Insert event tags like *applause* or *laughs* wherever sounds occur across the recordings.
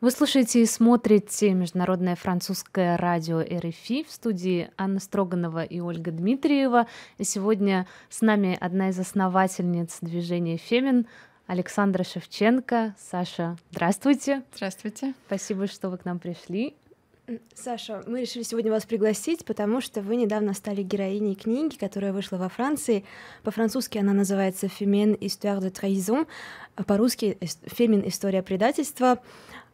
Вы слушаете и смотрите Международное французское радио РФИ в студии Анна Строганова и Ольга Дмитриева. И сегодня с нами одна из основательниц движения «Фемин» Александра Шевченко. Саша, здравствуйте. Здравствуйте. Спасибо, что вы к нам пришли. Саша, мы решили сегодня вас пригласить, потому что вы недавно стали героиней книги, которая вышла во Франции. По-французски она называется Фемин Histoire de Trahison», а по-русски «Фемин. История предательства».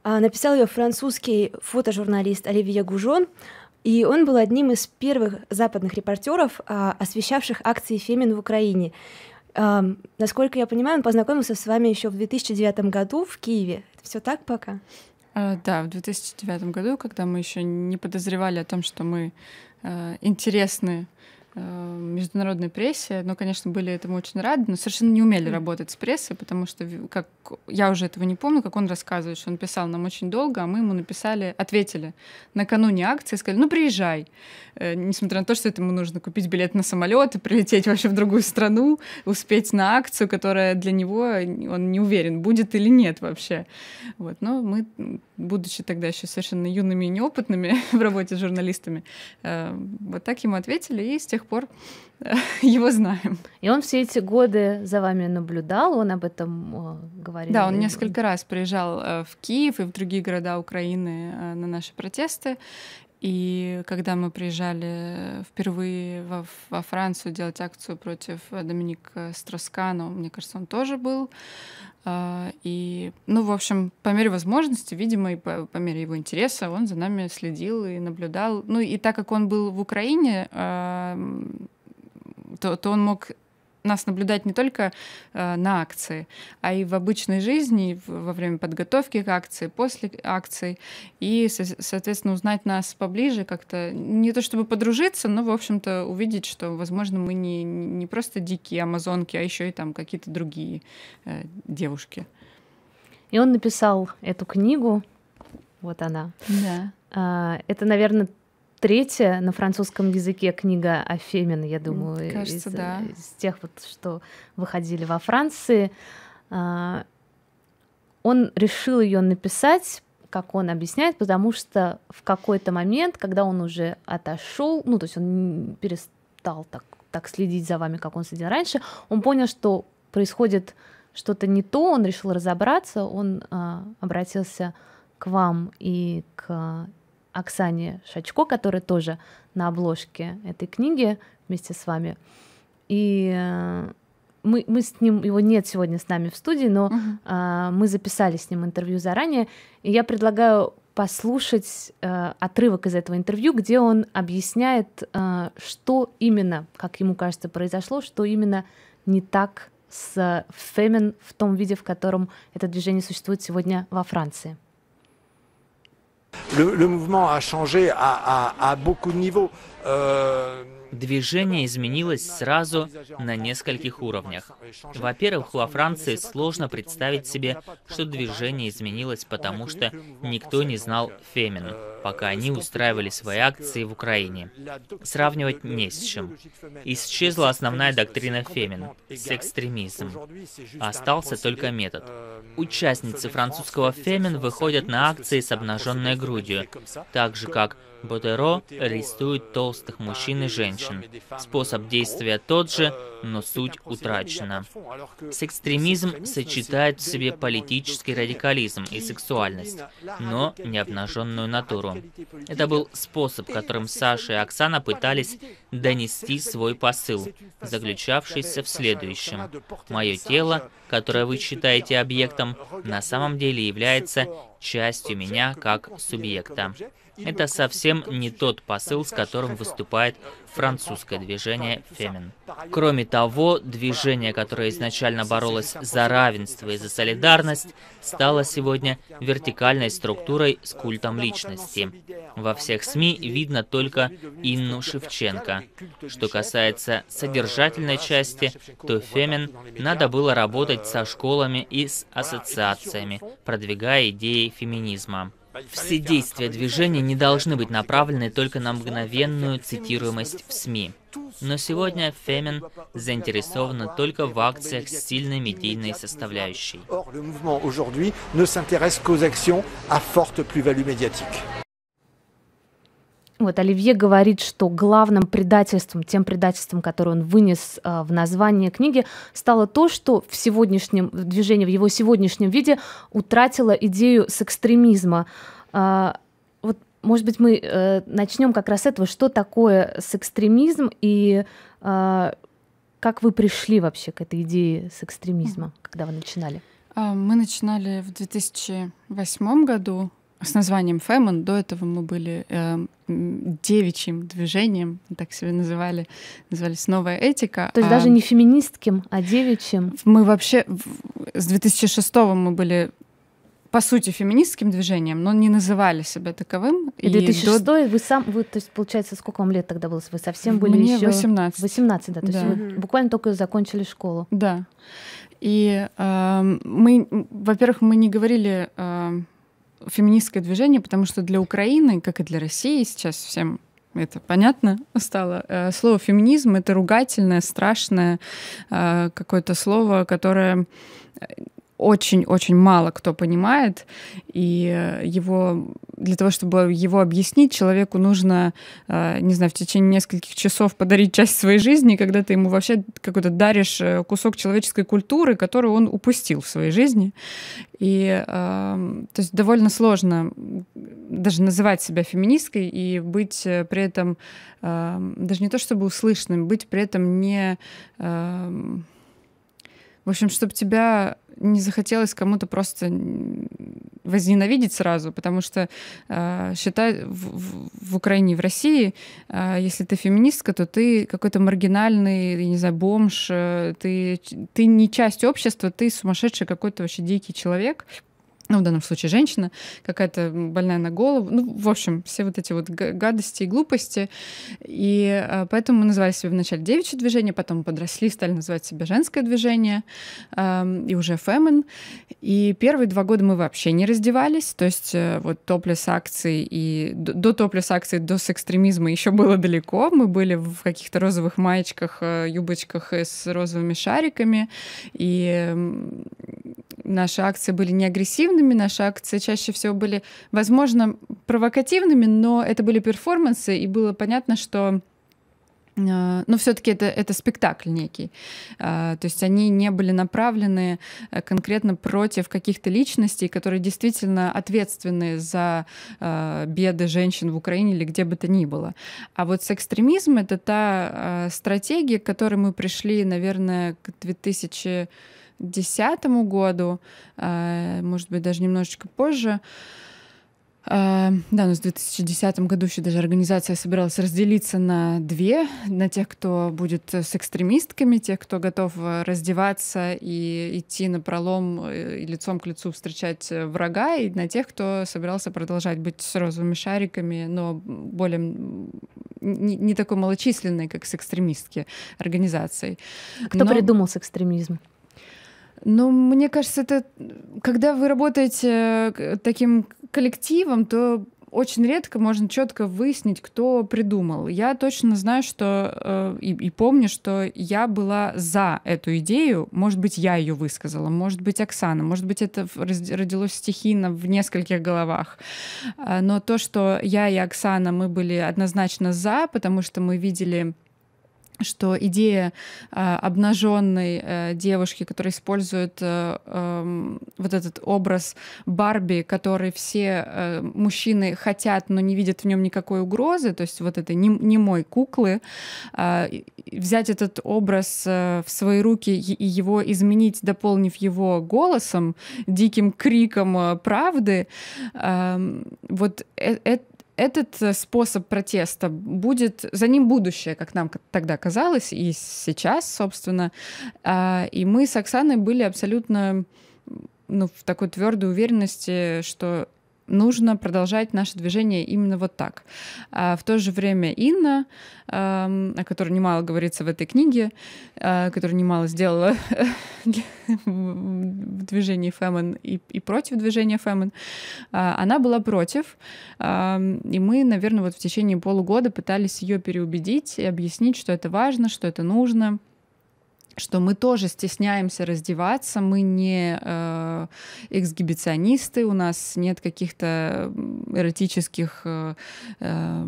А, написал ее французский фотожурналист Оливье Гужон, и он был одним из первых западных репортеров, а, освещавших акции «Фемин» в Украине. А, насколько я понимаю, он познакомился с вами еще в 2009 году в Киеве. Все так пока? Да, в 2009 году, когда мы еще не подозревали о том, что мы э, интересны Э, международной прессе, но, конечно, были этому очень рады, но совершенно не умели работать с прессой, потому что, как я уже этого не помню, как он рассказывает, что он писал нам очень долго, а мы ему написали, ответили накануне акции, сказали, ну приезжай, э, несмотря на то, что этому нужно купить билет на самолет и прилететь вообще в другую страну, успеть на акцию, которая для него, он не уверен, будет или нет вообще. Вот, но мы, будучи тогда еще совершенно юными и неопытными *laughs* в работе с журналистами, э, вот так ему ответили, и с тех тех пор *laughs* его знаем. И он все эти годы за вами наблюдал, он об этом говорил. Да, он несколько раз приезжал э, в Киев и в другие города Украины э, на наши протесты. И когда мы приезжали впервые во, во Францию делать акцию против Доминика Строскана, мне кажется, он тоже был. А, и, ну, в общем, по мере возможности, видимо, и по, по мере его интереса, он за нами следил и наблюдал. Ну, и так как он был в Украине, а, то, то он мог нас наблюдать не только э, на акции, а и в обычной жизни, во время подготовки к акции, после акции, и, соответственно, узнать нас поближе как-то, не то чтобы подружиться, но, в общем-то, увидеть, что, возможно, мы не, не просто дикие амазонки, а еще и там какие-то другие э, девушки. И он написал эту книгу, вот она. Да. А, это, наверное, третья на французском языке книга о Фемин, я думаю, Кажется, из, да. из тех, вот, что выходили во Франции. А, он решил ее написать, как он объясняет, потому что в какой-то момент, когда он уже отошел, ну, то есть он перестал так, так следить за вами, как он сидел раньше, он понял, что происходит что-то не то, он решил разобраться, он а, обратился к вам и к Оксане Шачко, которая тоже на обложке этой книги вместе с вами. И э, мы, мы с ним, его нет сегодня с нами в студии, но uh-huh. мы записали с ним интервью заранее, и я предлагаю послушать э, отрывок из этого интервью, где он объясняет, что именно, как ему кажется, произошло, что именно не так с фемин в том виде, в котором это движение существует сегодня во Франции. Le, mouvement a changé à, beaucoup de niveaux. Euh, Движение изменилось сразу на нескольких уровнях. Во-первых, во Франции сложно представить себе, что движение изменилось, потому что никто не знал Фемин, пока они устраивали свои акции в Украине. Сравнивать не с чем. Исчезла основная доктрина Фемин – с экстремизмом, Остался только метод. Участницы французского Фемин выходят на акции с обнаженной грудью, так же как Бодеро арестует толстых мужчин и женщин. Способ действия тот же, но суть утрачена. С Секстремизм сочетает в себе политический радикализм и сексуальность, но не обнаженную натуру. Это был способ, которым Саша и Оксана пытались донести свой посыл, заключавшийся в следующем. Мое тело, которое вы считаете объектом, на самом деле является частью меня как субъекта. Это совсем не тот посыл, с которым выступает французское движение «Фемин». Кроме того, движение, которое изначально боролось за равенство и за солидарность, стало сегодня вертикальной структурой с культом личности. Во всех СМИ видно только Инну Шевченко. Что касается содержательной части, то «Фемин» надо было работать со школами и с ассоциациями, продвигая идеи феминизма. Все действия движения не должны быть направлены только на мгновенную цитируемость в СМИ. Но сегодня Фемин заинтересована только в акциях с сильной медийной составляющей. Вот Оливье говорит, что главным предательством, тем предательством, которое он вынес э, в название книги, стало то, что в сегодняшнем движении, в его сегодняшнем виде утратило идею с экстремизма. Э, вот, может быть, мы э, начнем как раз с этого, что такое с экстремизм и э, как вы пришли вообще к этой идее с экстремизма, когда вы начинали? Э, мы начинали в 2008 году с названием Фэмон. До этого мы были э, девичьим движением, так себя называли, назывались «Новая этика». То есть а, даже не феминистским, а девичьим? Мы вообще... С 2006 мы были по сути, феминистским движением, но не называли себя таковым. И, и 2006 до... вы сам, вы, то есть, получается, сколько вам лет тогда было? Вы совсем были Мне еще... 18. 18, да, то да. есть вы буквально только закончили школу. Да. И э, мы, во-первых, мы не говорили... Э, феминистское движение, потому что для Украины, как и для России сейчас всем это понятно стало. Э, слово феминизм это ругательное, страшное э, какое-то слово, которое э, очень-очень мало кто понимает, и э, его для того, чтобы его объяснить, человеку нужно, э, не знаю, в течение нескольких часов подарить часть своей жизни, когда ты ему вообще какой-то даришь э, кусок человеческой культуры, которую он упустил в своей жизни. И эм, то есть довольно сложно даже называть себя феминисткой и быть при этом эм, даже не то чтобы услышанным, быть при этом не эм, в общем, чтобы тебя не захотелось кому-то просто возненавидеть сразу, потому что э, считай, в, в, в Украине, в России, э, если ты феминистка, то ты какой-то маргинальный, я не знаю, бомж, э, ты, ты не часть общества, ты сумасшедший какой-то вообще дикий человек ну, в данном случае женщина, какая-то больная на голову, ну, в общем, все вот эти вот гадости и глупости. И а, поэтому мы называли себя вначале девичье движение, потом подросли, стали называть себя женское движение а, и уже фемен. И первые два года мы вообще не раздевались, то есть э, вот топлес акции и до, до топлес акции, до секс-экстремизма еще было далеко, мы были в каких-то розовых маечках, э, юбочках э, с розовыми шариками, и наши акции были не агрессивными, наши акции чаще всего были, возможно, провокативными, но это были перформансы, и было понятно, что э, но ну, все-таки это, это спектакль некий. А, то есть они не были направлены э, конкретно против каких-то личностей, которые действительно ответственны за э, беды женщин в Украине или где бы то ни было. А вот с экстремизмом это та стратегия, к которой мы пришли, наверное, к 2000 2010 году, э, может быть, даже немножечко позже. Э, да, но в 2010 году еще даже организация собиралась разделиться на две, на тех, кто будет с экстремистками, тех, кто готов э, раздеваться и идти на пролом и лицом к лицу встречать врага, и на тех, кто собирался продолжать быть с розовыми шариками, но более не, не такой малочисленной, как с экстремистки организацией. Кто но... придумал экстремизм? Но ну, мне кажется, это когда вы работаете э, таким коллективом, то очень редко можно четко выяснить, кто придумал. Я точно знаю, что э, и, и помню, что я была за эту идею. Может быть, я ее высказала, может быть, Оксана, может быть, это родилось стихийно в нескольких головах. Э, но то, что я и Оксана, мы были однозначно за, потому что мы видели что идея э, а, обнаженной э, девушки, которая использует э, э, вот этот образ Барби, который все э, мужчины хотят, но не видят в нем никакой угрозы, то есть вот этой немой куклы, э, взять этот образ э, в свои руки и его изменить, дополнив его голосом, диким криком э, правды, эм, э, вот это э, этот э, способ протеста будет, за ним будущее, как нам тогда казалось, и сейчас, собственно. А, и мы с Оксаной были абсолютно ну, в такой твердой уверенности, что нужно продолжать наше движение именно вот так. А в то же время Инна, о которой немало говорится в этой книге, а, которая немало сделала в движении Фэмон и, и против движения Фэмон, а, она была против, и мы, наверное, вот в течение полугода пытались ее переубедить и объяснить, что это важно, что это нужно, что мы тоже стесняемся раздеваться, мы не э, эксгибиционисты, у нас нет каких-то эротических э, э,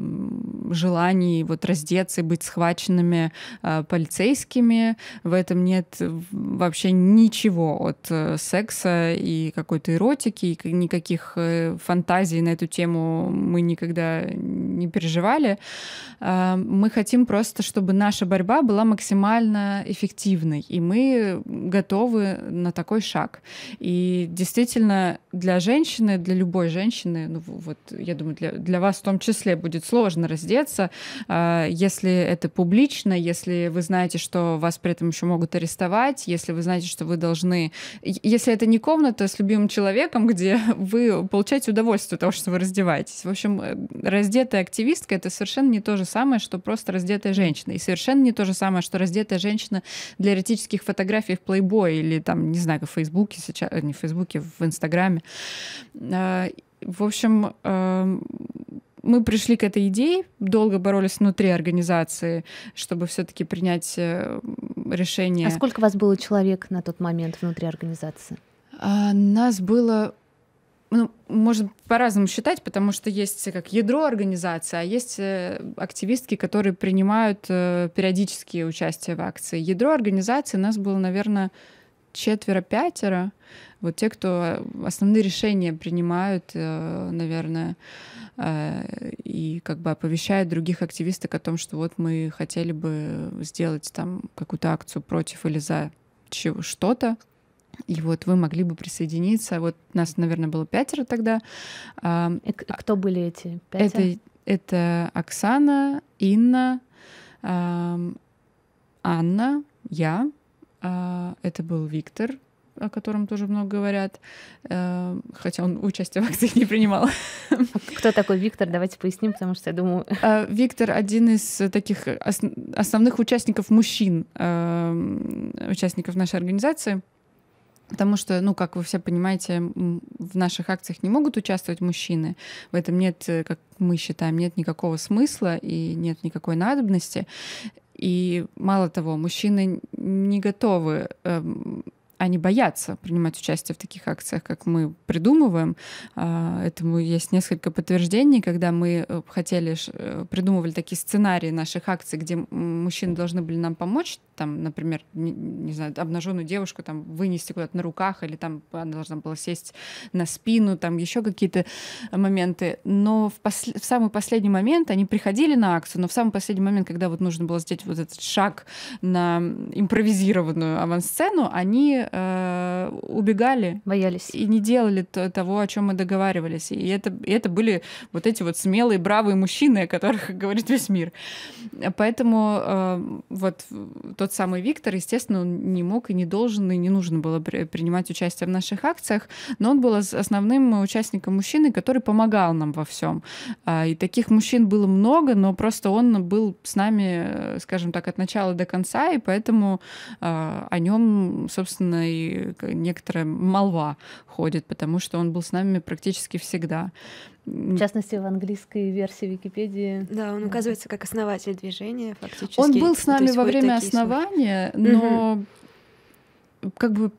желаний вот раздеться и быть схваченными э, полицейскими, в этом нет вообще ничего от э, секса и какой-то эротики, и никаких э, фантазий на эту тему мы никогда не переживали. Э, мы хотим просто, чтобы наша борьба была максимально эффективной активной, и мы готовы на такой шаг. И действительно, для женщины, для любой женщины, ну вот, я думаю, для, для вас в том числе будет сложно раздеться, а, если это публично, если вы знаете, что вас при этом еще могут арестовать, если вы знаете, что вы должны... Если это не комната с любимым человеком, *laughs* где вы получаете удовольствие от того, что вы раздеваетесь. В общем, э, раздетая активистка — это совершенно не то же самое, что просто раздетая женщина. И совершенно не то же самое, что раздетая женщина для для эротических фотографий в Playboy или там, не знаю, в Фейсбуке сейчас, э, не в Фейсбуке, в Инстаграме. Э, в общем, эм, мы пришли к этой идее, долго боролись внутри организации, чтобы все-таки принять э, решение. А сколько вас было человек на тот момент внутри организации? А, нас было ну, можно по-разному считать, потому что есть э, как ядро организации, а есть э, активистки, которые принимают э, периодические участие в акции. Ядро организации у нас было, наверное, четверо-пятеро. Вот те, кто основные решения принимают, наверное, и как бы оповещают других активисток о том, что вот мы хотели бы сделать там какую-то акцию против или за чего что-то. И вот вы могли бы присоединиться. Вот нас, наверное, было пятеро тогда. А, И кто были эти пятеро? Это, это Оксана, Инна, а, Анна, я. А, это был Виктор, о котором тоже много говорят, хотя он участие в акции не принимал. *laughs* Кто такой Виктор? Давайте поясним, потому что я думаю... Виктор — один из таких основных участников мужчин, участников нашей организации — Потому что, ну, как вы все понимаете, в наших акциях не могут участвовать мужчины. В этом нет, э, как мы считаем, нет никакого смысла и нет никакой надобности. И мало того, мужчины не готовы эм, они боятся принимать участие в таких акциях, как мы придумываем. А, этому есть несколько подтверждений, когда мы э, хотели, э, придумывали такие сценарии наших акций, где мужчины должны были нам помочь, там, например, не, не знаю, обнаженную девушку там вынести куда-то на руках, или там она должна была сесть на спину, там еще какие-то моменты. Но в, пос... в самый последний момент они приходили на акцию, но в самый последний момент, когда вот нужно было сделать вот этот шаг на импровизированную авансцену, они Э, убегали. Боялись. И не делали того, о чем мы договаривались. И это, и это были вот эти вот смелые, бравые мужчины, о которых *laughs* говорит весь мир. Поэтому э, вот тот самый Виктор, естественно, он не мог и не должен, и не нужно было при, принимать участие в наших акциях, но он был основным участником мужчины, который помогал нам во всем. А, и таких мужчин было много, но просто он был с нами, э, скажем так, от начала до конца, и поэтому э, о нем, собственно, собственно, и э, некоторая молва ходит, потому что он был с нами практически всегда. В частности, в английской версии Википедии. Да, он указывается как основатель движения, фактически. Он был с ну, нами во время основания, но угу. как бы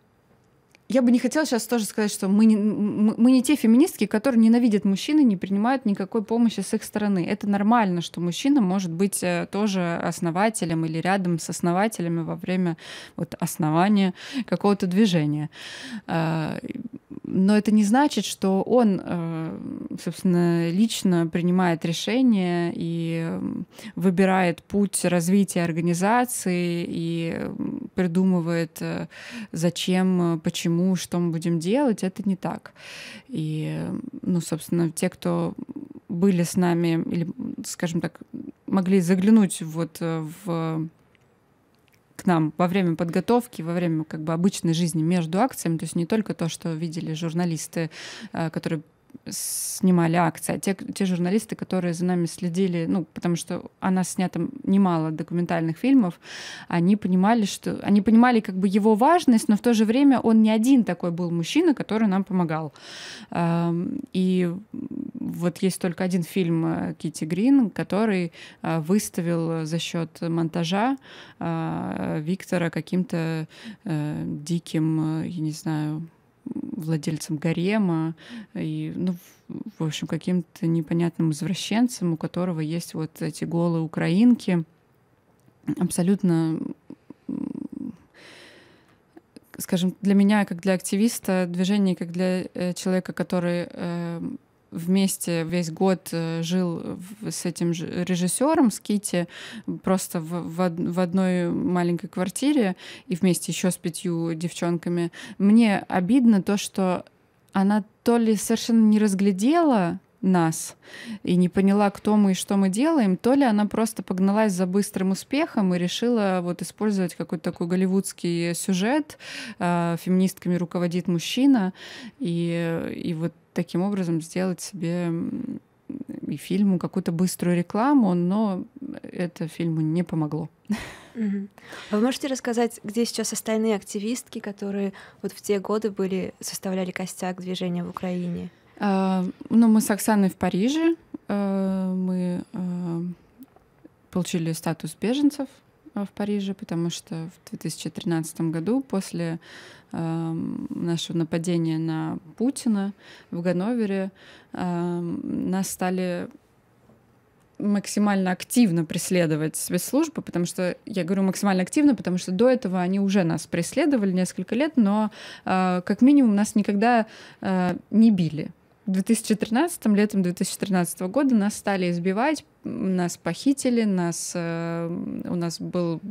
я бы не хотела сейчас тоже сказать, что мы не, мы не те феминистки, которые ненавидят мужчин и не принимают никакой помощи с их стороны. Это нормально, что мужчина может быть э, тоже основателем или рядом с основателями во время вот, основания какого-то движения. А, но это не значит, что он, э, собственно, лично принимает решения и выбирает путь развития организации и придумывает, э, зачем, почему тому, что мы будем делать, это не так. И, ну, собственно, те, кто были с нами, или, скажем так, могли заглянуть вот э, в к нам во время подготовки, во время как бы обычной жизни между акциями, то есть не только то, что видели журналисты, э, которые снимали акции, а те, те журналисты, которые за нами следили, ну, потому что о нас снято немало документальных фильмов, они понимали, что... Они понимали как бы его важность, но в то же время он не один такой был мужчина, который нам помогал. Эм, и вот есть только один фильм э, Кити Грин, который э, выставил за счет монтажа э, Виктора каким-то диким, я не знаю, владельцем гарема и, ну, в общем, каким-то непонятным извращенцем, у которого есть вот эти голые украинки, абсолютно скажем, для меня, как для активиста движения как для э, человека, который э, вместе весь год э, жил с этим режиссером, с Кити, просто в, в, в одной маленькой квартире и вместе еще с пятью девчонками. Мне обидно то, что она то ли совершенно не разглядела нас и не поняла, кто мы и что мы делаем, то ли она просто погналась за быстрым успехом и решила вот использовать какой-то такой голливудский сюжет, э, феминистками руководит мужчина, и, и вот таким образом сделать себе и фильму какую-то быструю рекламу, но это фильму не помогло. Угу. вы можете рассказать, где сейчас остальные активистки, которые вот в те годы были, составляли костяк движения в Украине? А, ну, мы с Оксаной в Париже, а, мы а, получили статус беженцев, Э, в Париже, потому что в 2013 году после э, нашего нападения на Путина в Ганновере э, нас стали максимально активно преследовать спецслужбы, потому что я говорю максимально активно, потому что до этого они уже нас преследовали несколько лет, но э, как минимум нас никогда э, не били в 2013, летом 2013 года нас стали избивать, нас похитили, нас, э, у нас был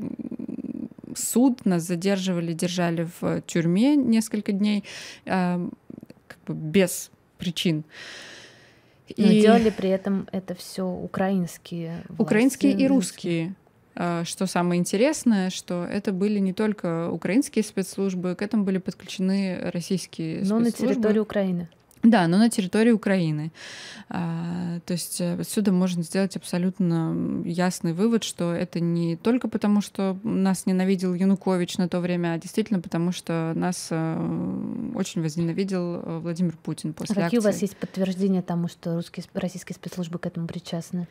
суд, нас задерживали, держали в тюрьме несколько дней, э, как бы без причин. И... Но делали при этом это все украинские. Власти. Украинские и русские. Э, что самое интересное, что это были не только украинские спецслужбы, к этому были подключены российские Но спецслужбы. Но на территории Украины. Да, но на территории Украины. А, то есть э, отсюда можно сделать абсолютно ясный вывод, что это не только потому, что нас ненавидел Янукович на то время, а действительно потому, что нас э, очень возненавидел э, Владимир Путин после а какие акции. у вас есть подтверждения тому, что русские, российские спецслужбы к этому причастны?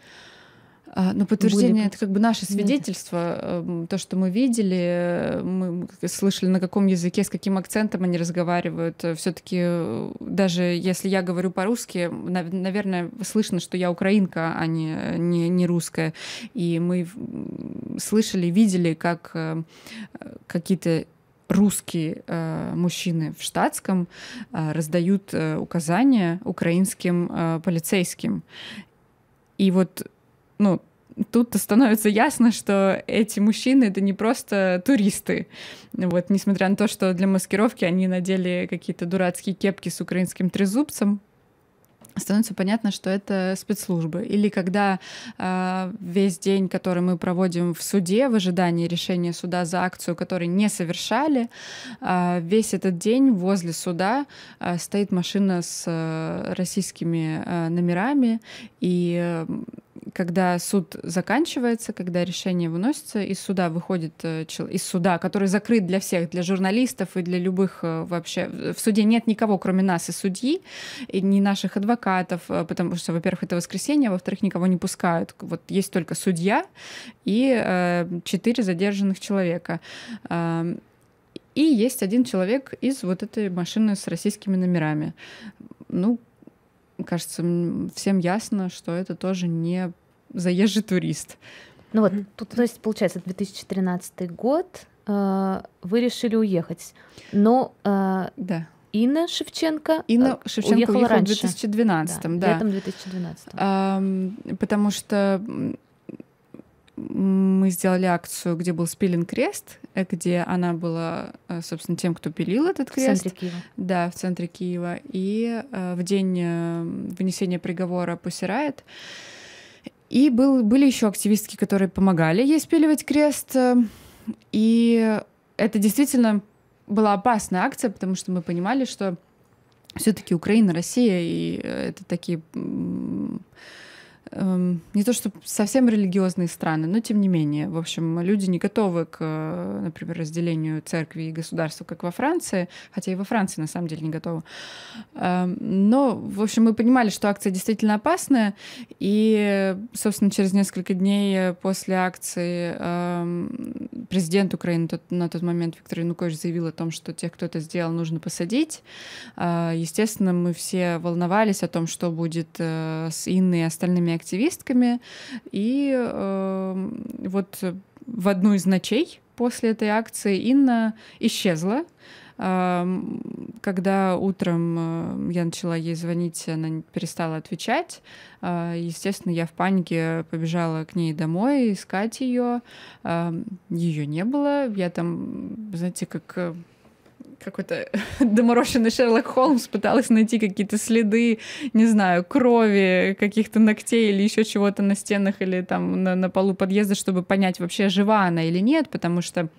А, но ну, подтверждение были... это как бы наше свидетельство, да. Эм, то, что мы видели, э, мы слышали, на каком языке, с каким акцентом они разговаривают. Э, Все-таки э, даже если я говорю по-русски, наверное, слышно, что я украинка, а не, не, не русская. И мы слышали, видели, как какие-то русские э, мужчины в штатском э, раздают э, указания украинским э, полицейским. И вот ну, тут становится ясно, что эти мужчины — это не просто туристы. Вот, несмотря на то, что для маскировки они надели какие-то дурацкие кепки с украинским трезубцем, становится понятно, что это спецслужбы. Или когда э, весь день, который мы проводим в суде, в ожидании решения суда за акцию, которую не совершали, э, весь этот день возле суда э, стоит машина с э, российскими э, номерами, и э, когда суд заканчивается, когда решение выносится, из суда выходит э, из суда, который закрыт для всех, для журналистов и для любых э, вообще. В суде нет никого, кроме нас и судьи, и не наших адвокатов, э, потому что, во-первых, это воскресенье, а во-вторых, никого не пускают. Вот есть только судья и четыре задержанных человека. Эм, и есть один человек из вот этой машины с российскими номерами. Ну, кажется, всем ясно, что это тоже не заезжий турист. Ну вот, тут, то есть, получается, 2013 год, э, вы решили уехать, но э, да. Инна Шевченко э, Инна э, Шевченко уехала, уехала раньше. в 2012, да. да. Летом 2012. Э, потому что мы сделали акцию, где был спилен крест, э, где она была, э, собственно, тем, кто пилил этот крест. В центре Киева. Да, в центре Киева. И э, в день вынесения приговора посирает. И был, были еще активистки, которые помогали ей спиливать крест. И это действительно была опасная акция, потому что мы понимали, что все-таки Украина, Россия, и это такие Эм, не то что совсем религиозные страны, но тем не менее, в общем, люди не готовы к, э, например, разделению церкви и государства, как во Франции, хотя и во Франции на самом деле не готовы. Эм, но, в общем, мы понимали, что акция действительно опасная, и, собственно, через несколько дней после акции эм, президент Украины на тот момент Виктор Янукович заявил о том, что тех, кто это сделал, нужно посадить. Э, естественно, мы все волновались о том, что будет э, с Инной и остальными активистками. И э, вот в одну из ночей после этой акции Инна исчезла. Эм, когда утром э, я начала ей звонить, она перестала отвечать. Э, естественно, я в панике побежала к ней домой искать ее. Эм, ее не было. Я там, знаете, как э, какой-то *laughs* доморощенный Шерлок Холмс пыталась найти какие-то следы, не знаю, крови, каких-то ногтей или еще чего-то на стенах или там на, на полу подъезда, чтобы понять, вообще жива она или нет, потому что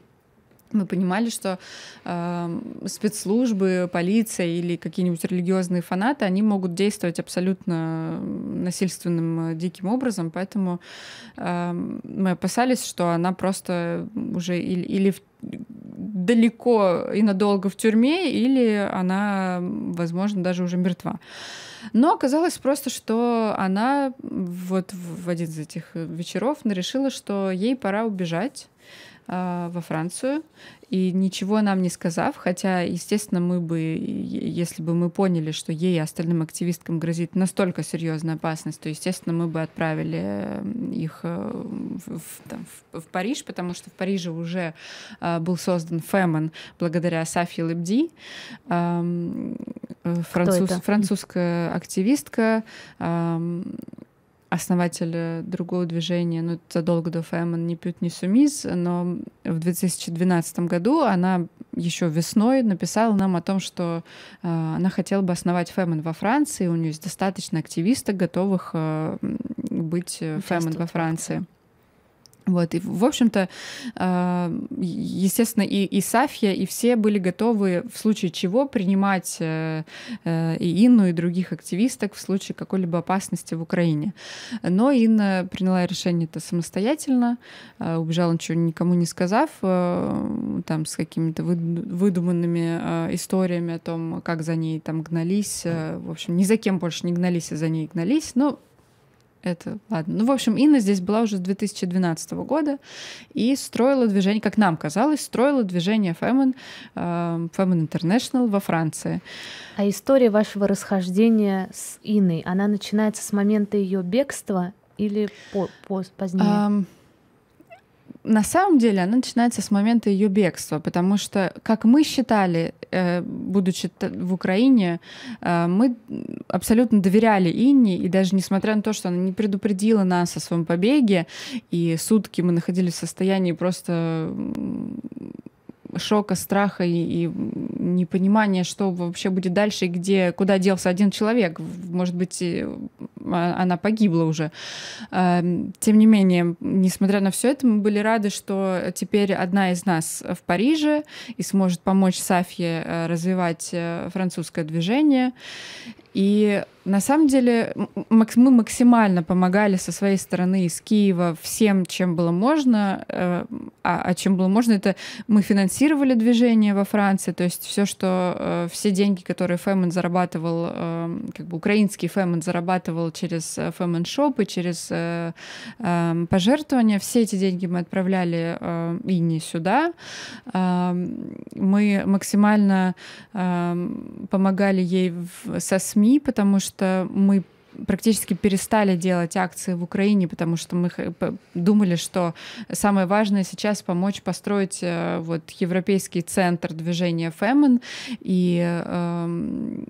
мы понимали, что э, спецслужбы, полиция или какие-нибудь религиозные фанаты, они могут действовать абсолютно эм, насильственным, э, диким образом, поэтому э, мы опасались, что она просто уже или, или в далеко и надолго в тюрьме, или она, возможно, даже уже мертва. Но оказалось просто, что она вот в один из этих вечеров решила, что ей пора убежать а, во Францию и ничего нам не сказав, хотя, естественно, мы бы, если бы мы поняли, что ей и остальным активисткам грозит настолько серьезная опасность, то, естественно, мы бы отправили э, их э, в, в, там, в, в Париж, потому что в Париже уже э, был создан Фемон благодаря Сафи Лебди, эм, э, француз, французская активистка, э, основатель э, другого движения, ну, задолго до Фэмон «Не пьют, не сумиз», но в 2012 году она еще весной написала нам о том, что э, она хотела бы основать Фэмон во Франции, у нее есть достаточно активисток, готовых э, быть э, Фэмон во Франции. Вот, и, в общем-то, а, естественно, и, и Сафья, и все были готовы в случае чего принимать э, э, и Инну, и других активисток в случае какой-либо опасности в Украине. Но Инна приняла решение это самостоятельно, э, убежала, ничего никому не сказав, там, с какими-то выдуманными историями о том, как за ней там гнались. В общем, ни за кем больше не гнались, а за ней гнались. Но ну, это ладно. Ну, в общем, Инна здесь была уже с 2012 года и строила движение, как нам казалось, строила движение Femen, эм, Femen International во Франции. А история вашего расхождения с Иной, она начинается с момента ее бегства или по, по, позднее? Um, на самом деле она начинается с момента ее бегства, потому что, как мы считали, э, будучи в Украине, э, мы абсолютно доверяли Инне, и даже несмотря на то, что она не предупредила нас о своем побеге, и сутки мы находились в состоянии просто шока, страха и, и непонимания, что вообще будет дальше и где, куда делся один человек. Может быть, а, она погибла уже. Эм, тем не менее, несмотря на все это, мы были рады, что теперь одна из нас в Париже и сможет помочь Сафье э, развивать э, французское движение. И на самом деле мы максимально помогали со своей стороны из Киева всем, чем было можно. Э, а, а чем было можно, это мы финансировали движение во Франции, то есть все, что э, все деньги, которые Фэмен зарабатывал, э, как бы украинский Фэмен зарабатывал через Фэмен Шоп и через пожертвования, все эти деньги мы отправляли и не сюда. Мы максимально помогали ей со СМИ СМИ, потому что мы практически перестали делать акции в Украине, потому что мы думали, что самое важное сейчас помочь построить э, вот европейский центр движения Фемен и эм,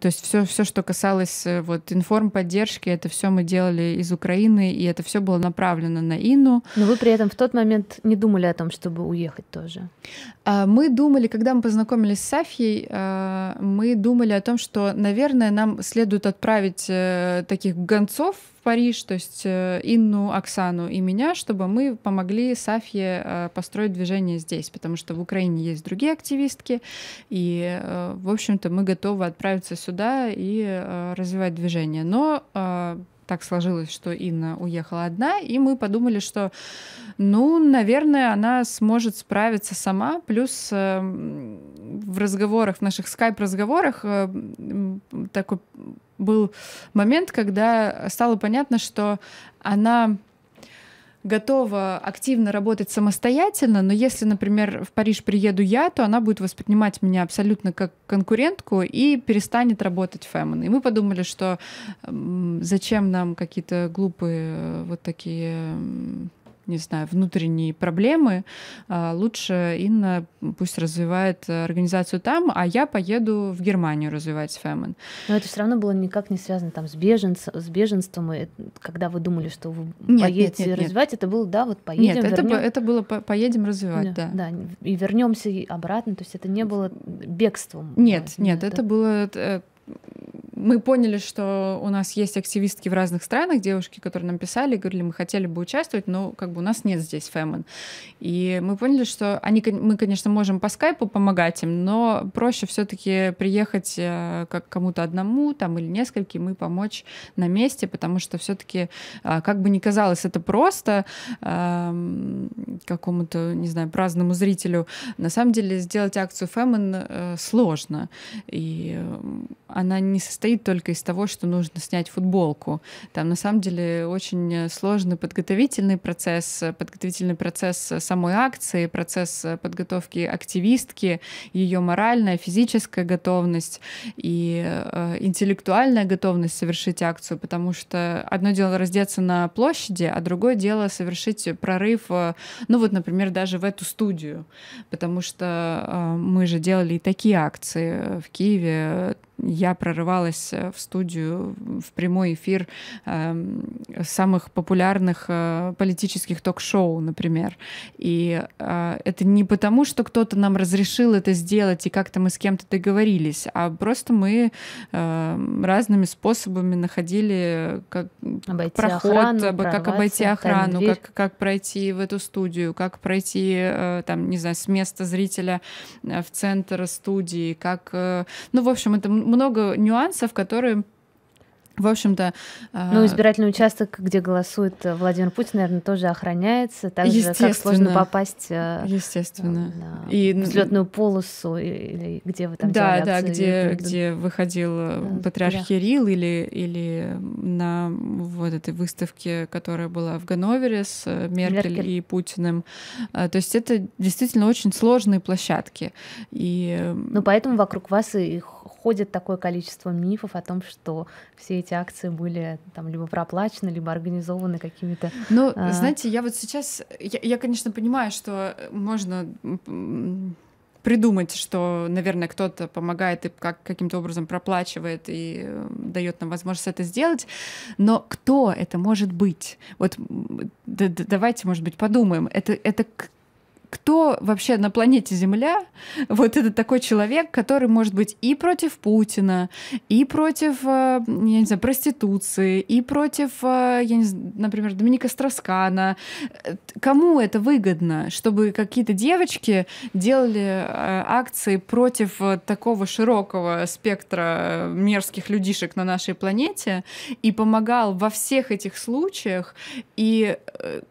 то есть все, все, что касалось э, вот информподдержки, это все мы делали из Украины, и это все было направлено на Ину. Но вы при этом в тот момент не думали о том, чтобы уехать тоже? А, мы думали, когда мы познакомились с Сафьей, а, мы думали о том, что, наверное, нам следует отправить э, таких гонцов в Париж, то есть э, Инну, Оксану и меня, чтобы мы помогли Сафье э, построить движение здесь, потому что в Украине есть другие активистки, и, э, в общем-то, мы готовы отправиться сюда и развивать движение. Но так сложилось, что Инна уехала одна, и мы подумали, что, ну, наверное, она сможет справиться сама. Плюс э, в разговорах, в наших скайп-разговорах э, такой был момент, когда стало понятно, что она готова активно работать самостоятельно, но если, например, в Париж приеду я, то она будет воспринимать меня абсолютно как конкурентку и перестанет работать Фэмон. И мы подумали, что зачем нам какие-то глупые э, вот такие не знаю, внутренние проблемы, а, лучше Инна пусть развивает э, организацию там, а я поеду в Германию развивать Фемен. Но это все равно было никак не связано там с, беженц, с беженством, и когда вы думали, что вы нет, поедете нет, нет, развивать, нет. это было, да, вот поедем, Нет, это, вернем... это было по поедем развивать, да, да. Да, и вернемся обратно, то есть это не было бегством. Нет, да, нет, это, это было э, мы поняли, что у нас есть активистки в разных странах, девушки, которые нам писали, говорили, мы хотели бы участвовать, но как бы у нас нет здесь Фэмон. И мы поняли, что они, мы, конечно, можем по скайпу помогать им, но проще все-таки приехать э, как кому-то одному там или нескольким и помочь на месте, потому что все-таки, э, как бы ни казалось это просто эм, какому-то, не знаю, праздному зрителю, на самом деле сделать акцию Фэмон э, сложно. И она не состоит только из того, что нужно снять футболку. Там на самом деле очень э, сложный подготовительный процесс, э, подготовительный процесс э, самой акции, процесс подготовки активистки, ее моральная, физическая готовность и интеллектуальная готовность совершить акцию, потому что одно дело раздеться на площади, а другое дело совершить прорыв, ну вот, например, даже в эту студию, потому что мы же делали и такие акции в Киеве, я прорывалась э, в студию, в прямой эфир эм, самых популярных э, политических ток-шоу, например. И э, это не потому, что кто-то нам разрешил это сделать, и как-то мы с кем-то договорились, а просто мы разными способами находили как обойти проход, охрану, как обойти охрану, как, как пройти в эту студию, как пройти, там, не знаю, с места зрителя в центр студии, как... Ну, в общем, это много нюансов, которые в общем-то... Ну, а, избирательный участок, где голосует э, Владимир Путин, наверное, тоже охраняется. Так же, как сложно попасть э, естественно. на и... взлетную полосу, или где вы там Да, да, где, где выходил э, да, патриарх да. Кирилл, или, или на вот этой выставке, которая была в Ганновере с Меркель, Меркель и Путиным. А, то есть это действительно очень сложные площадки. И... Ну, поэтому вокруг вас их ходит такое количество мифов о том, что все эти акции были там либо проплачены, либо организованы какими-то. Ну, а... знаете, я вот сейчас, я, я, конечно, понимаю, что можно придумать, что, наверное, кто-то помогает и как, каким-то образом проплачивает и э, дает нам возможность это сделать. Но кто это может быть? Вот давайте, может быть, подумаем. Это, это кто вообще на планете Земля, вот это такой человек, который может быть и против Путина, и против, э, я не знаю, проституции, и против, э, я не знаю, например, Доминика Строскана. Э, кому это выгодно, чтобы какие-то девочки делали акции против такого широкого спектра мерзких людишек на нашей планете и помогал во всех этих случаях и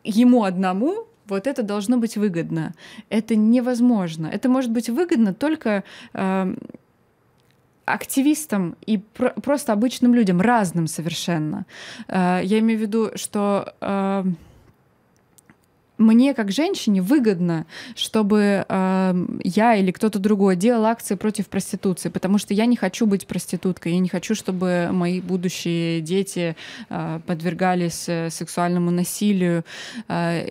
ему одному вот это должно быть выгодно. Это невозможно. Это может быть выгодно только э, активистам и про просто обычным людям, разным совершенно. Э, я имею в виду, что... Э, мне как женщине выгодно, чтобы э, я или кто-то другой делал акции против проституции, потому что я не хочу быть проституткой, я не хочу, чтобы мои будущие дети э, подвергались э, сексуальному насилию э,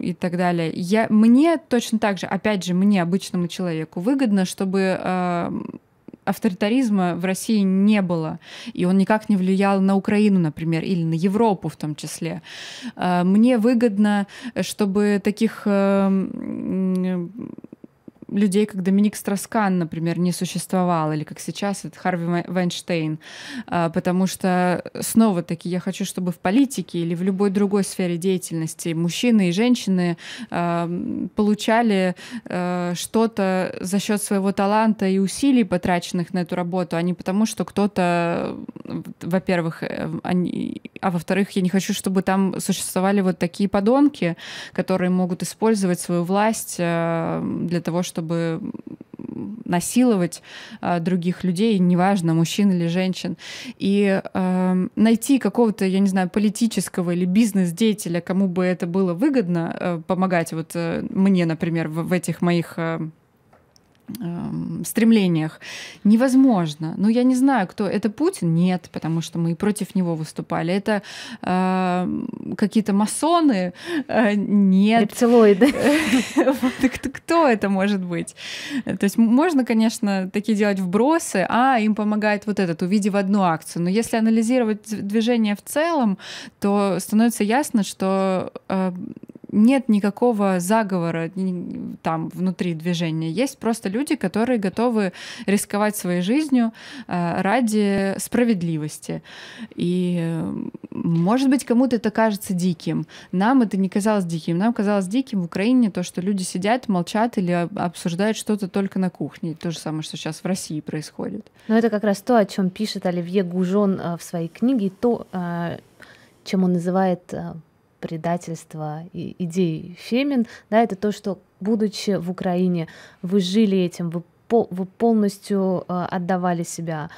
и так далее. Я, мне точно так же, опять же, мне, обычному человеку, выгодно, чтобы э, авторитаризма в России не было, и он никак не влиял на Украину, например, или на Европу в том числе. А, мне выгодно, э, чтобы таких эм, людей, как Доминик Страскан, например, не существовал, или как сейчас это Харви Вайнштейн, а, потому что снова-таки я хочу, чтобы в политике или в любой другой сфере деятельности мужчины и женщины а, получали а, что-то за счет своего таланта и усилий, потраченных на эту работу, а не потому, что кто-то, во-первых, э, они, а во-вторых, я не хочу, чтобы там существовали вот такие подонки, которые могут использовать свою власть для того, чтобы чтобы насиловать э, других людей, неважно, мужчин или женщин, и э, найти какого-то, я не знаю, политического или бизнес-деятеля, кому бы это было выгодно э, помогать, вот э, мне, например, в, в этих моих э, Эм, стремлениях невозможно. Ну, я не знаю, кто это Путин? Нет, потому что мы и против него выступали. Это э, какие-то масоны? Э, нет. Рептилоиды. *laughs* Кто это может быть? То есть можно, конечно, такие делать вбросы, а им помогает вот этот, увидев одну акцию. Но если анализировать движение в целом, то становится ясно, что э, нет никакого заговора там внутри движения. Есть просто люди, которые готовы рисковать своей жизнью э, ради справедливости. И, э, может быть, кому-то это кажется диким. Нам это не казалось диким. Нам казалось диким в Украине то, что люди сидят, молчат или обсуждают что-то только на кухне. То же самое, что сейчас в России происходит. Но это как раз то, о чем пишет Оливье Гужон э, в своей книге, то, чем он называет предательство и идеи фемин, да, это то, что, будучи в Украине, вы жили этим, вы, по, вы полностью э, отдавали себя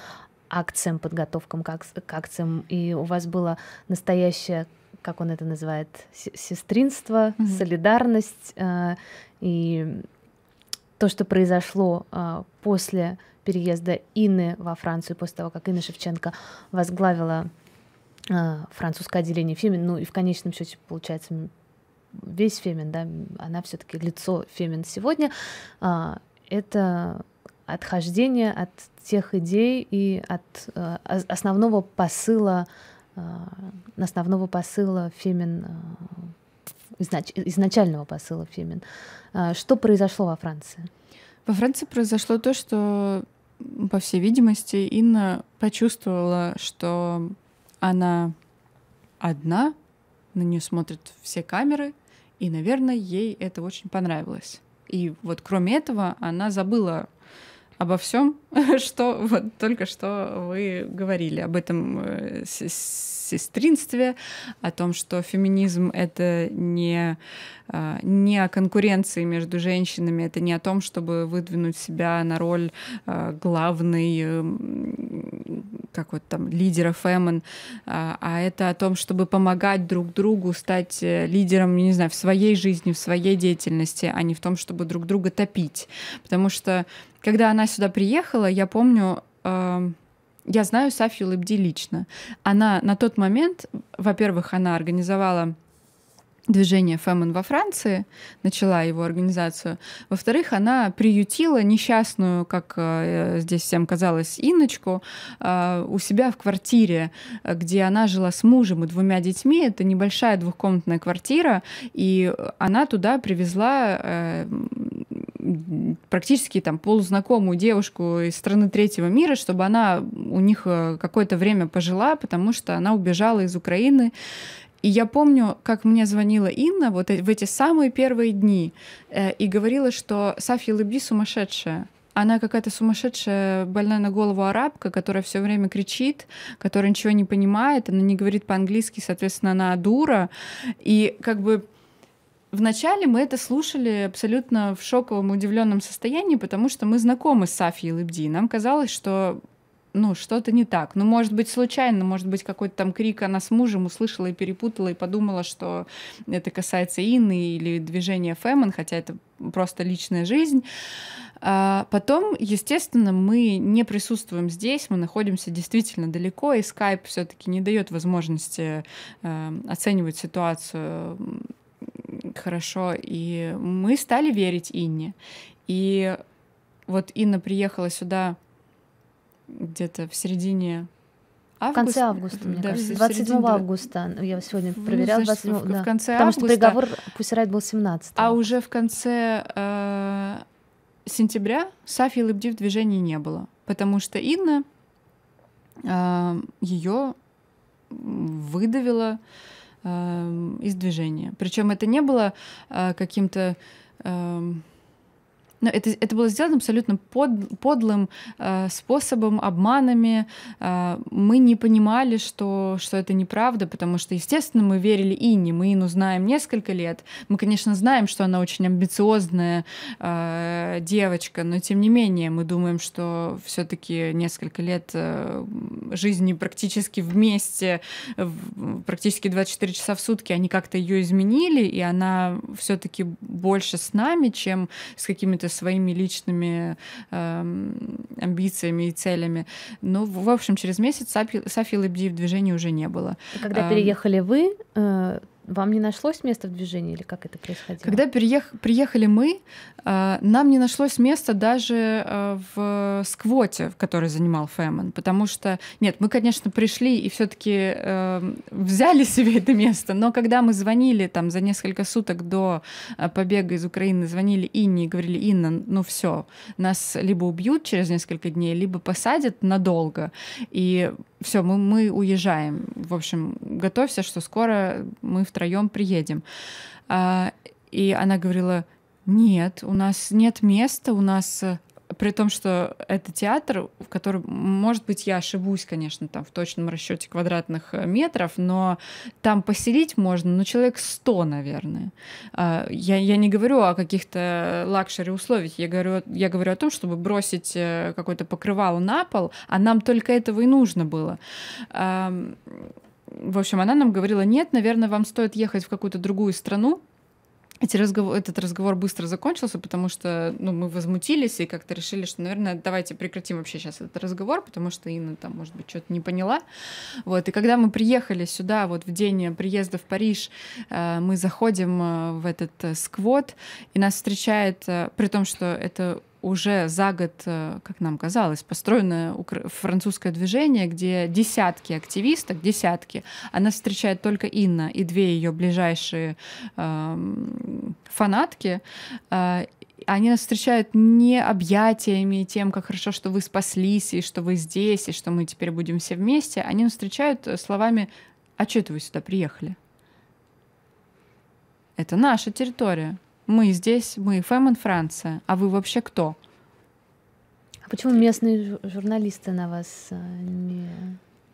акциям, подготовкам к, акци к акциям, и у вас было настоящее, как он это называет, сестринство, mm-hmm. солидарность, э, и то, что произошло э, после переезда Ины во Францию, после того, как Инна Шевченко возглавила а, французское отделение Фемин, ну и в конечном счете получается весь Фемин, да, она все-таки лицо Фемин сегодня, а, это отхождение от тех идей и от а, основного посыла, основного посыла Фемин, изначального посыла Фемин. Что произошло во Франции? Во Франции произошло то, что, по всей видимости, Инна почувствовала, что она одна, на нее смотрят все камеры, и, наверное, ей это очень понравилось. И вот кроме этого она забыла обо всем, *laughs* что вот только что вы говорили об этом э, сестринстве, о том, что феминизм — это не, а, не о конкуренции между женщинами, это не о том, чтобы выдвинуть себя на роль а, главной эм, какой-то там лидера фемен, а, а это о том, чтобы помогать друг другу стать э, лидером, не знаю, в своей жизни, в своей деятельности, а не в том, чтобы друг друга топить. Потому что, когда она сюда приехала, я помню, эм, я знаю Сафью Лыбди лично. Она на тот момент, во-первых, она организовала движение фемен во Франции, начала его организацию. Во-вторых, она приютила несчастную, как э, здесь всем казалось, Иночку э, у себя в квартире, где она жила с мужем и двумя детьми. Это небольшая двухкомнатная квартира, и она туда привезла э, практически там полузнакомую девушку из страны третьего мира, чтобы она у них э, какое-то время пожила, потому что она убежала из Украины и я помню, как мне звонила Инна вот э, в эти самые первые дни э, и говорила, что Сафья Лыби сумасшедшая. Она какая-то сумасшедшая, больная на голову арабка, которая все время кричит, которая ничего не понимает, она не говорит по-английски, соответственно, она дура. И как бы Вначале мы это слушали абсолютно в шоковом, удивленном состоянии, потому что мы знакомы с Сафией Лыбди. Нам казалось, что ну, что-то не так. Ну, может быть, случайно, может быть, какой-то там крик она с мужем услышала и перепутала, и подумала, что это касается Инны или движения Фэмон, хотя это просто личная жизнь. А потом, естественно, мы не присутствуем здесь, мы находимся действительно далеко, и Скайп все-таки не дает возможности э, оценивать ситуацию хорошо. И мы стали верить Инне. И вот Инна приехала сюда где-то в середине Август, в конце августа, мне да, кажется. 27 середине, августа. Ну, я сегодня ну, проверяла. Ну, значит, 27, в, да. в конце Потому августа, что договор пусть Райт был 17 А уже в конце э, сентября Сафи и Лыбди в движении не было. Потому что Инна э, ее выдавила э, из движения. Причем это не было э, каким-то... Э, но это, это было сделано абсолютно под, подлым э, способом, обманами. Э, мы не понимали, что, что это неправда, потому что, естественно, мы верили Ине, Мы Ину знаем несколько лет. Мы, конечно, знаем, что она очень амбициозная э, девочка, но тем не менее мы думаем, что все-таки несколько лет э, жизни практически вместе, э, практически 24 часа в сутки, они как-то ее изменили, и она все-таки больше с нами, чем с какими-то своими личными э, амбициями и целями. Ну, в общем, через месяц Сафи, Сафи Лабди в движении уже не было. А когда а, переехали вы, э, вам не нашлось места в движении или как это происходило? Когда переех... приехали мы, э, нам не нашлось места даже э, в сквоте, в который занимал Фэмон, потому что, нет, мы, конечно, пришли и все таки э, взяли *laughs* себе это место, но когда мы звонили там за несколько суток до побега из Украины, звонили Инне и говорили, Инна, ну все, нас либо убьют через несколько дней, либо посадят надолго, и все, мы, мы уезжаем. В общем, готовься, что скоро мы втроем приедем. А, и она говорила, нет, у нас нет места, у нас э, при том, что это театр, в котором, может быть, я ошибусь, конечно, там в точном расчете квадратных э, метров, но там поселить можно, ну, человек 100, наверное. А, я, я не говорю о каких-то лакшери условиях, я говорю, я говорю о том, чтобы бросить э, какой то покрывал на пол, а нам только этого и нужно было в общем, она нам говорила, нет, наверное, вам стоит ехать в какую-то другую страну, эти разговор, этот разговор быстро закончился, потому что ну, мы возмутились и как-то решили, что, наверное, давайте прекратим вообще сейчас этот разговор, потому что Инна там, может быть, что-то не поняла. Вот. И когда мы приехали сюда, вот в день приезда в Париж, э, мы заходим э, в этот э, сквот, и нас встречает, при том, что это уже за год, э, как нам казалось, построено французское движение, где десятки активисток, десятки. Она встречает только Инна и две ее ближайшие эм, фанатки э, они нас встречают не объятиями, тем, как хорошо, что вы спаслись, и что вы здесь, и что мы теперь будем все вместе. Они нас встречают э, словами «А что это вы сюда приехали?» Это наша территория. Мы здесь, мы Фэмон Франция, а вы вообще кто? А почему местные журналисты на вас э, не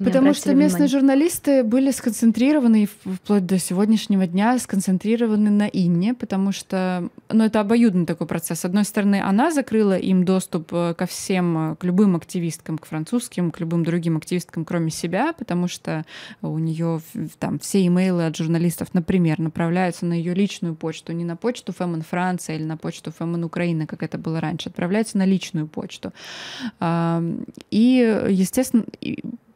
Потому что внимание. местные журналисты были сконцентрированы вплоть до сегодняшнего дня сконцентрированы на Инне, потому что, ну, это обоюдный такой процесс. С одной стороны, она закрыла им доступ э, ко всем, э, к любым активисткам, к французским, к любым другим активисткам, кроме себя, потому что у нее там все имейлы от журналистов, например, направляются на ее личную почту, не на почту Фемин Франция или на почту Фемин Украина, как это было раньше, отправляются на личную почту. И, естественно,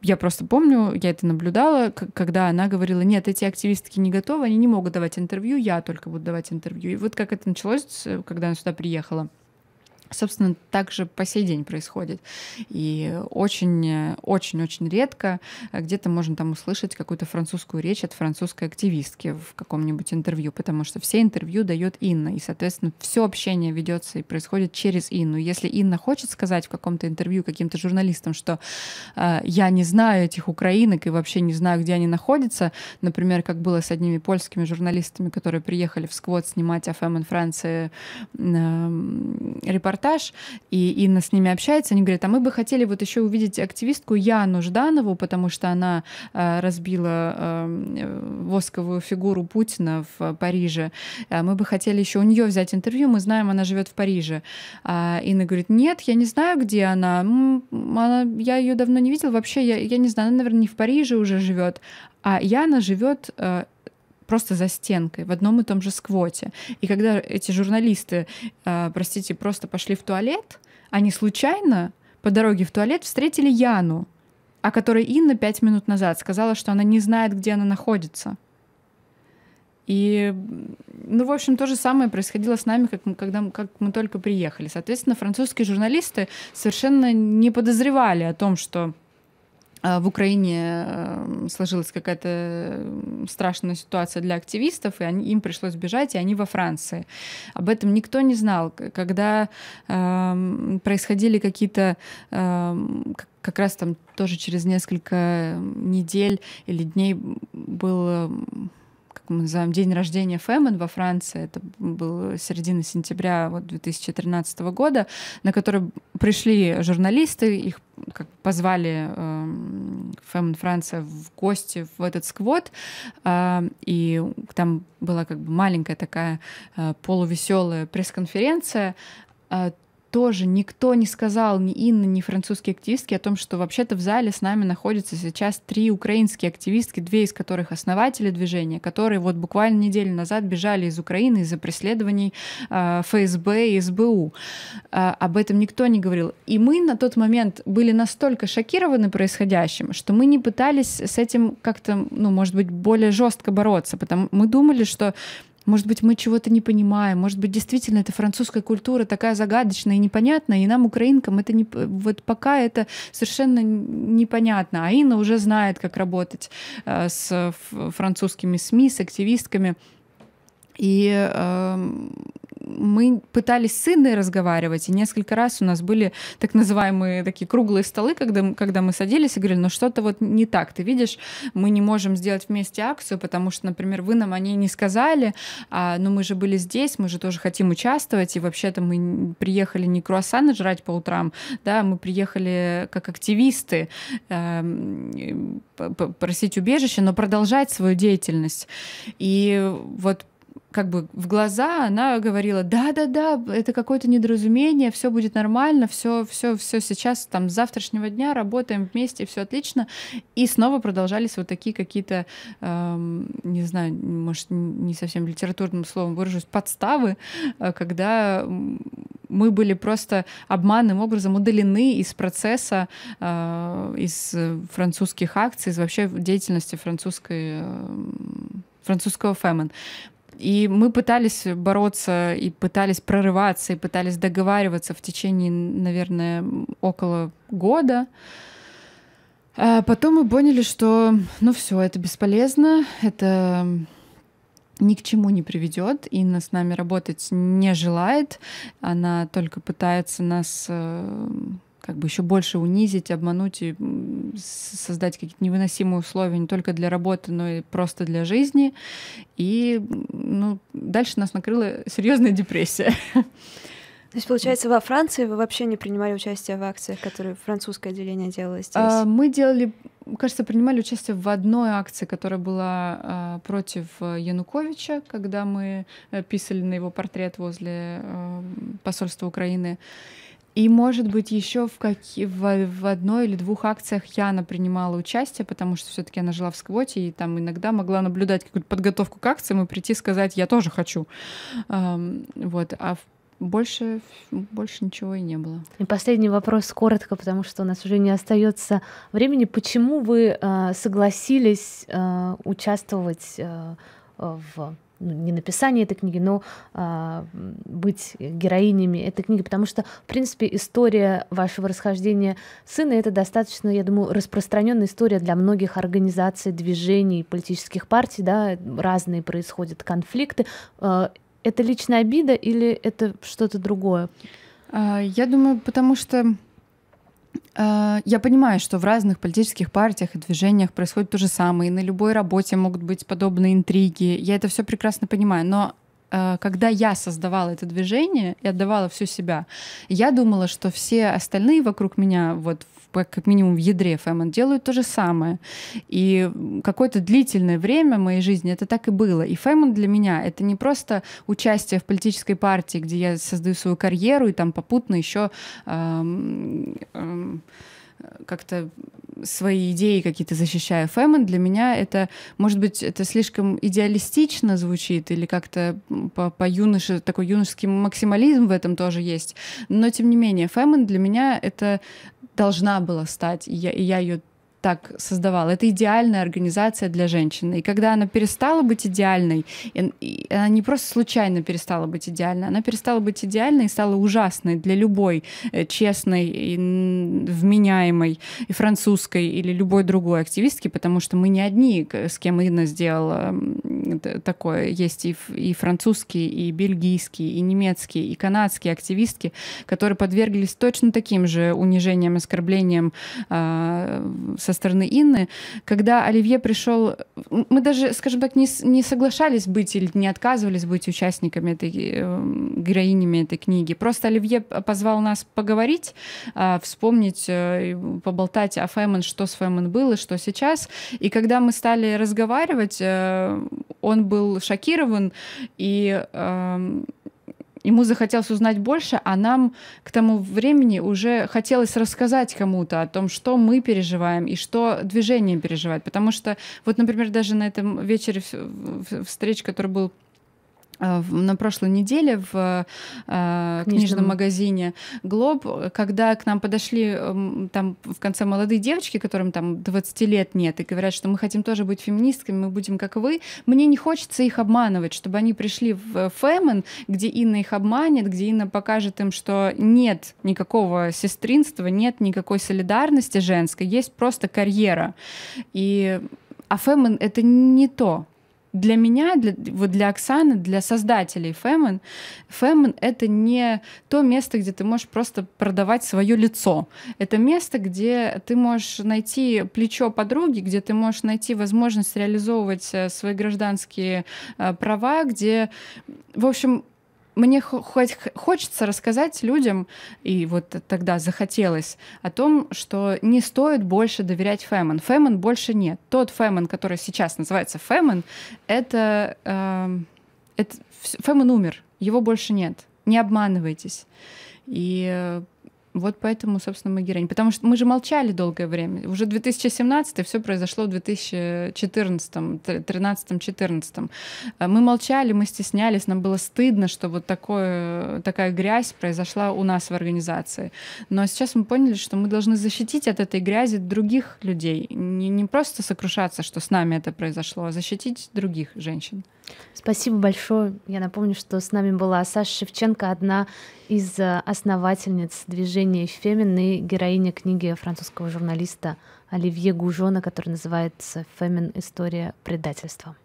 я просто помню, я это наблюдала, когда она говорила, нет, эти активистки не готовы, они не могут давать интервью, я только буду давать интервью. И вот как это началось, когда она сюда приехала собственно, так же по сей день происходит. И очень-очень-очень редко э, где-то можно там услышать какую-то французскую речь от французской активистки в каком-нибудь интервью, потому что все интервью дает Инна, и, соответственно, все общение ведется и происходит через Инну. Если Инна хочет сказать в каком-то интервью каким-то журналистам, что э, я не знаю этих украинок и вообще не знаю, где они находятся, например, как было с одними польскими журналистами, которые приехали в Сквот снимать о Фэмен Франции э, репортаж, репортаж, и Инна с ними общается, они говорят, а мы бы хотели вот еще увидеть активистку Яну Жданову, потому что она э, разбила эм, э, восковую фигуру Путина в Париже. А мы бы хотели еще у нее взять интервью, мы знаем, она живет в Париже. А Инна говорит, нет, я не знаю, где она. она я ее давно не видел, вообще я, я не знаю, она, наверное, не в Париже уже живет. А Яна живет э, просто за стенкой, в одном и том же сквоте. И когда эти журналисты, э, простите, просто пошли в туалет, они случайно по дороге в туалет встретили Яну, о которой Инна пять минут назад сказала, что она не знает, где она находится. И, ну, в общем, то же самое происходило с нами, как мы, когда, как мы только приехали. Соответственно, французские журналисты совершенно не подозревали о том, что а, в Украине эм, сложилась какая-то эм, страшная ситуация для активистов, и они, им пришлось бежать, и они во Франции. Об этом никто не знал. Когда э, происходили какие-то э, как раз там тоже через несколько недель или дней был как мы называем, день рождения Фэмен во Франции, это был середина сентября вот, 2013 года, на который пришли журналисты, их как позвали э, эм, Фэмон Франца в гости в этот сквот, э, и там была как бы маленькая такая э, полувеселая пресс-конференция, а тоже никто не сказал, ни Инна, ни французские активистки о том, что вообще-то в зале с нами находятся сейчас три украинские активистки, две из которых основатели движения, которые вот буквально неделю назад бежали из Украины из-за преследований э, ФСБ и СБУ. Э, об этом никто не говорил. И мы на тот момент были настолько шокированы происходящим, что мы не пытались с этим как-то, ну, может быть, более жестко бороться, потому мы думали, что может быть, мы чего-то не понимаем. Может быть, действительно, эта французская культура такая загадочная и непонятная, и нам, украинкам, это не... вот пока это совершенно непонятно. А Инна уже знает, как работать э, с французскими СМИ, с активистками. И э, мы пытались с Инной разговаривать, и несколько раз у нас были так называемые такие круглые столы, когда, когда мы садились и говорили, ну что-то вот не так, ты видишь, мы не можем сделать вместе акцию, потому что, например, вы нам о ней не сказали, а, но ну, мы же были здесь, мы же тоже хотим участвовать, и вообще-то мы приехали не круассаны жрать по утрам, да, мы приехали как активисты э, просить убежище, но продолжать свою деятельность. И вот как бы в глаза, она говорила, да-да-да, это какое-то недоразумение, все будет нормально, все, все, все сейчас, там, с завтрашнего дня работаем вместе, все отлично. И снова продолжались вот такие какие-то, эм, не знаю, может, не совсем литературным словом выражусь, подставы, э, когда мы были просто обманным образом удалены из процесса, э, из французских акций, из вообще деятельности французской э, французского Фемен. И мы пытались бороться, и пытались прорываться, и пытались договариваться в течение, наверное, около года. А потом мы поняли, что, ну все, это бесполезно, это ни к чему не приведет. Инна с нами работать не желает. Она только пытается нас э, как бы еще больше унизить, обмануть и создать какие-то невыносимые условия не только для работы, но и просто для жизни. И ну, дальше нас накрыла серьезная депрессия. То есть, получается, во Франции вы вообще не принимали участие в акциях, которые французское отделение делало здесь? А, мы делали, кажется, принимали участие в одной акции, которая была а, против э, Януковича, когда мы э, писали на его портрет возле э, посольства Украины. И, может быть, еще в, как... в, в одной или двух акциях Яна принимала участие, потому что все-таки она жила в сквоте и там иногда могла наблюдать какую-то подготовку к акциям и прийти сказать, я тоже хочу. Эм, вот. А в больше, больше ничего и не было. И последний вопрос коротко, потому что у нас уже не остается времени. Почему вы э, согласились э, участвовать э, в ну, не написание этой книги, но а, быть героинями этой книги, потому что, в принципе, история вашего расхождения сына это достаточно, я думаю, распространенная история для многих организаций, движений, политических партий, да, разные происходят конфликты. А, это личная обида или это что-то другое? А, я думаю, потому что Э, я понимаю, что в разных политических партиях и движениях происходит то же самое, и на любой работе могут быть подобные интриги. Я это все прекрасно понимаю, но Э, когда я создавала это движение и отдавала всю себя, я думала, что все остальные вокруг меня, вот э, как минимум в ядре Фэмон, делают то же самое. И какое-то длительное время моей жизни это так и было. И Фэмон для меня — это не просто участие в политической партии, где я создаю свою карьеру и там попутно еще эм, эм, как-то свои идеи какие-то защищаю Фэмон, для меня это, может быть, это слишком идеалистично звучит или как-то по, по юноше, такой юношеский максимализм в этом тоже есть. Но, тем не менее, Фэмон для меня это должна была стать, и я, и я ее так создавала. Это идеальная организация для женщины. И когда она перестала быть идеальной, она не просто случайно перестала быть идеальной, она перестала быть идеальной и стала ужасной для любой э, честной и вменяемой и французской или любой другой активистки, потому что мы не одни, с кем Инна сделала такое. Есть и, и французские, и бельгийские, и немецкие, и канадские активистки, которые подверглись точно таким же унижениям, оскорблениям э, со стороны Инны, когда Оливье пришел, мы даже, скажем так, не, не соглашались быть или не отказывались быть участниками этой, э, героинями этой книги. Просто Оливье позвал нас поговорить, а, вспомнить, э, поболтать о Фэмен, что с Фэмен было, что сейчас. И когда мы стали разговаривать, э, он был шокирован и эм, Ему захотелось узнать больше, а нам к тому времени уже хотелось рассказать кому-то о том, что мы переживаем и что движение переживает. Потому что, вот, например, даже на этом вечере встреч, который был Э, на прошлой неделе в э, книжном. магазине Глоб, когда к нам подошли э, там в конце молодые девочки, которым там 20 лет нет, и говорят, что мы хотим тоже быть феминистками, мы будем как вы. Мне не хочется их обманывать, чтобы они пришли в э, Фэмен, где Инна их обманет, где Инна покажет им, что нет никакого сестринства, нет никакой солидарности женской, есть просто карьера. И а Фэмен — это не то для меня, для, вот для Оксаны, для создателей Фэмон, Фэмон — это не то место, где ты можешь просто продавать свое лицо. Это место, где ты можешь найти плечо подруги, где ты можешь найти возможность реализовывать э, свои гражданские э, права, где, в общем, мне хоть хочется рассказать людям, и вот тогда захотелось, о том, что не стоит больше доверять Фэмен. Фэмен больше нет. Тот Фэмен, который сейчас называется Фэмен, это... Э, это Фэмен умер, его больше нет. Не обманывайтесь. И э, вот поэтому, собственно, мы героини. Потому что мы же молчали долгое время. Уже 2017 все произошло в 2014, 2013-2014. Э, мы молчали, мы стеснялись, нам было стыдно, что вот такое, такая грязь произошла у нас в организации. Но сейчас мы поняли, что мы должны защитить от этой грязи других людей. Не, не просто сокрушаться, что с нами это произошло, а защитить других женщин. Спасибо большое. Я напомню, что с нами была Саша Шевченко, одна из э, основательниц движения «Фемин» и героиня книги французского журналиста Оливье Гужона, которая называется «Фемин. История предательства».